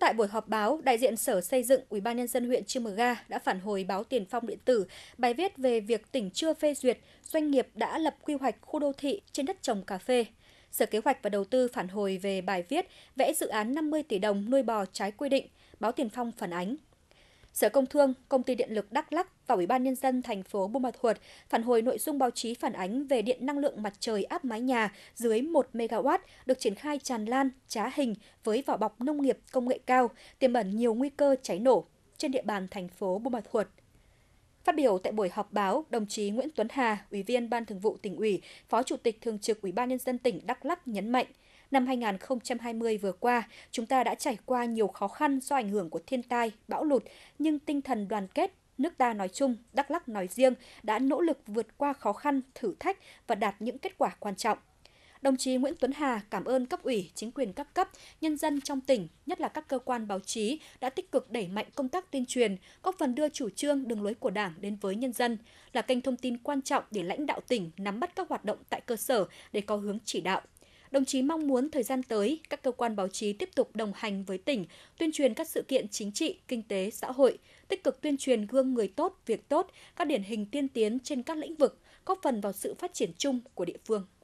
Tại buổi họp báo, đại diện Sở Xây dựng ủy ban nhân dân huyện Chư Mờ Ga đã phản hồi báo Tiền Phong điện tử bài viết về việc tỉnh chưa phê duyệt, doanh nghiệp đã lập quy hoạch khu đô thị trên đất trồng cà phê. Sở Kế hoạch và Đầu tư phản hồi về bài viết vẽ dự án 50 tỷ đồng nuôi bò trái quy định, báo Tiền Phong phản ánh. Sở Công Thương, Công ty Điện lực Đắk Lắc và Ủy ban Nhân dân thành phố Buôn Ma Thuột phản hồi nội dung báo chí phản ánh về điện năng lượng mặt trời áp mái nhà dưới 1 MW được triển khai tràn lan, trá hình với vỏ bọc nông nghiệp công nghệ cao, tiềm ẩn nhiều nguy cơ cháy nổ trên địa bàn thành phố Buôn Ma Thuột Phát biểu tại buổi họp báo, đồng chí Nguyễn Tuấn Hà, Ủy viên Ban Thường vụ tỉnh ủy, Phó Chủ tịch Thường trực Ủy ban Nhân dân tỉnh Đắk Lắc nhấn mạnh, năm 2020 vừa qua, chúng ta đã trải qua nhiều khó khăn do ảnh hưởng của thiên tai, bão lụt, nhưng tinh thần đoàn kết, nước ta nói chung, Đắk Lắc nói riêng đã nỗ lực vượt qua khó khăn, thử thách và đạt những kết quả quan trọng. Đồng chí Nguyễn Tuấn Hà cảm ơn cấp ủy, chính quyền các cấp, nhân dân trong tỉnh, nhất là các cơ quan báo chí đã tích cực đẩy mạnh công tác tuyên truyền, góp phần đưa chủ trương đường lối của Đảng đến với nhân dân, là kênh thông tin quan trọng để lãnh đạo tỉnh nắm bắt các hoạt động tại cơ sở để có hướng chỉ đạo, đồng chí mong muốn thời gian tới các cơ quan báo chí tiếp tục đồng hành với tỉnh tuyên truyền các sự kiện chính trị kinh tế xã hội tích cực tuyên truyền gương người tốt việc tốt các điển hình tiên tiến trên các lĩnh vực góp phần vào sự phát triển chung của địa phương